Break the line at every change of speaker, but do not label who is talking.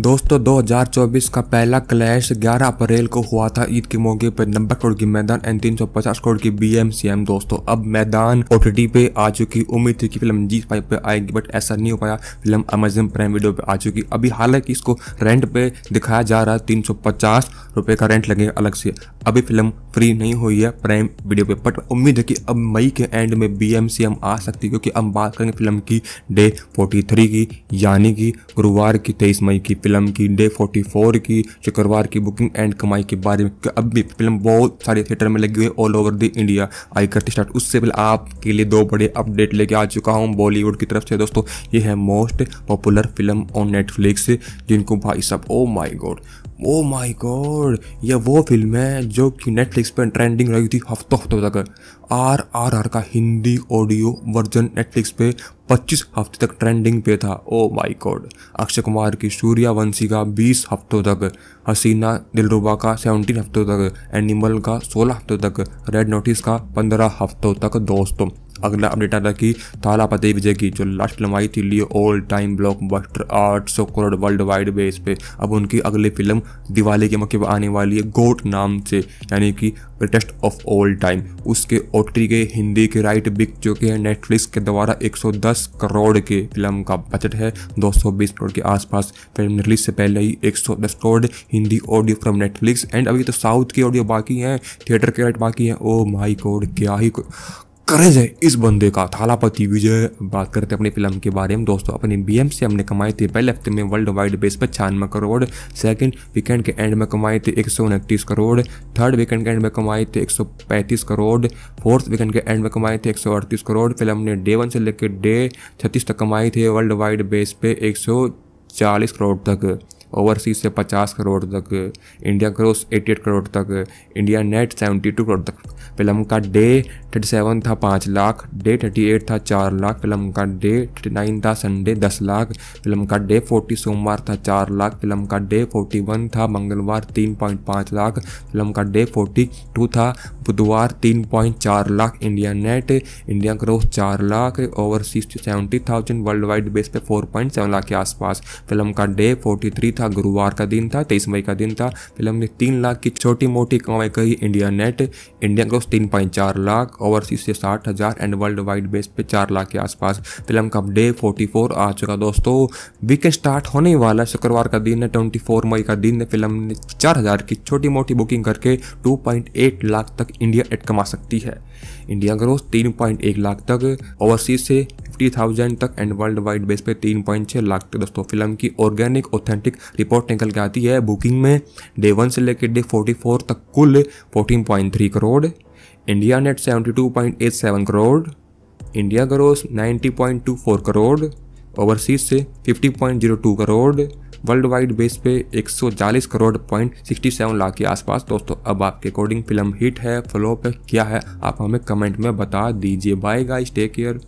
दोस्तों 2024 का पहला क्लैश 11 अप्रैल को हुआ था ईद के मौके पर नब्बे करोड़ की मैदान एंड 350 करोड़ की बीएमसीएम दोस्तों अब मैदान ओटीटी पे आ चुकी उम्मीद थी कि फिल्म जीत फाइव पे आएगी बट ऐसा नहीं हो पाया फिल्म अमेजन प्राइम वीडियो पे आ चुकी अभी हालांकि इसको रेंट पे दिखाया जा रहा है तीन रुपए का रेंट लगेगा अलग से अभी फिल्म फ्री नहीं हुई है प्राइम वीडियो पे बट उम्मीद है कि अब मई के एंड में बी आ सकती है क्योंकि हम बात करेंगे फिल्म की डे फोर्टी की यानी कि गुरुवार की तेईस मई की फिल्म की डे 44 की शुक्रवार की बुकिंग एंड कमाई के बारे में अब भी फिल्म बहुत सारे थिएटर में लगी हुई है ऑल ओवर द इंडिया आई करते स्टार्ट उससे पहले आपके लिए दो बड़े अपडेट लेके आ चुका हूँ बॉलीवुड की तरफ से दोस्तों ये है most popular film on Netflix जिनको भाई सब ओ माई गॉड ओ माई गॉड यह वो फिल्म है जो कि नेटफ्लिक्स पर ट्रेंडिंग रही थी हफ्तों हफ्तों तक आर आर आर का हिंदी ऑडियो वर्जन नेटफ्लिक्स पे 25 हफ्ते तक ट्रेंडिंग पे था oh my god Akshay Kumar की सूर्यावंशी का 20 हफ्तों तक हसीना दिलरुबा का 17 हफ्तों तक एनिमल का 16 हफ्तों तक रेड नोटिस का 15 हफ्तों तक दोस्तों अगला अपडेट आता कि थालापति विजय की जो लास्ट फिल्म आई थी लिए ओल्ड टाइम ब्लॉक बस्टर आठ सौ करोड़ वर्ल्ड वाइड बेस पे अब उनकी अगली फिल्म दिवाली के मौके पर आने वाली है गोट नाम से यानी कि ग्रेटेस्ट ऑफ ऑल टाइम उसके ओटी के हिंदी के राइट बिक चुके हैं नेटफ्लिक्स के द्वारा 110 करोड़ के फिल्म का बजट है 220 करोड़ के आसपास फिल्म रिलीज से पहले ही 110 crore Hindi audio from Netflix and अभी तो साउथ की ऑडियो बाकी हैं थिएटर के राइट बाकी है ओ माई कोड क्या ही करेज है इस बंदे का थालापति विजय बात करते हैं अपनी फिल्म के बारे में दोस्तों अपने एम से हमने कमाए थे पहले हफ्ते में वर्ल्ड वाइड बेस पर छियानवे करोड़ सेकंड वीकेंड के एंड में कमाए थे एक करोड़ थर्ड वीकेंड के एंड में कमाए थे एक करोड़ फोर्थ वीकेंड के एंड में कमाए थे एक करोड़ फिल्म ने डे वन से लेकर डे छत्तीस तक कमाए थे वर्ल्ड वाइड बेस पे एक चालीस करोड़ तक ओवरसीज से 50 करोड़ तक इंडिया ग्रोस 88 करोड़ तक इंडिया नेट 72 करोड़ तक फिल्म का डे 37 था पाँच लाख डे 38 था चार लाख फिल्म का डे 39 था संडे दस लाख फिल्म का डे 40 सोमवार था चार लाख फिल्म का डे 41 था मंगलवार 3.5 लाख फिल्म का डे 42 था बुधवार 3.4 lakh India net India gross 4 lakh overseas तो seventy thousand world wide base पे 4.7 लाख के आसपास फिल्म का डे 43 था गुरुवार का दिन था तेईस मई का दिन था फिल्म ने तीन लाख की छोटी मोटी कमाई कही India net India gross 3.4 lakh overseas से साठ हज़ार एंड वर्ल्ड वाइड बेस पे चार लाख के आसपास फिल्म का डे फोर आ चुका दोस्तों वीकेंड स्टार्ट होने वाला शुक्रवार का दिन है फोर मई का दिन फिल्म ने हजार की छोटी मोटी बुकिंग करके एट लाख तक इंडिया एड कमा सकती है इंडिया ग्रोथ तीन पॉइंट एक लाख तक ओवरसीज से फिफ्टी थाउजेंड तक एंड वर्ल्ड वाइड बेस पे तीन पॉइंट छः लाख तक दोस्तों फिल्म की ऑर्गेनिक ऑथेंटिक रिपोर्ट निकल के आती है बुकिंग में डे वन से लेकर डे फोर्टी फोर तक कुल fourteen point three crore India net seventy two point eight seven crore India gross ninety point two four crore overseas से fifty point zero two crore world wide base पे 140 करोड़ पॉइंट 67 लाख के आसपास दोस्तों अब आपके अकॉर्डिंग फिल्म हिट है फ्लॉप है क्या है आप हमें कमेंट में बता दीजिए बाय गाइस टेक केयर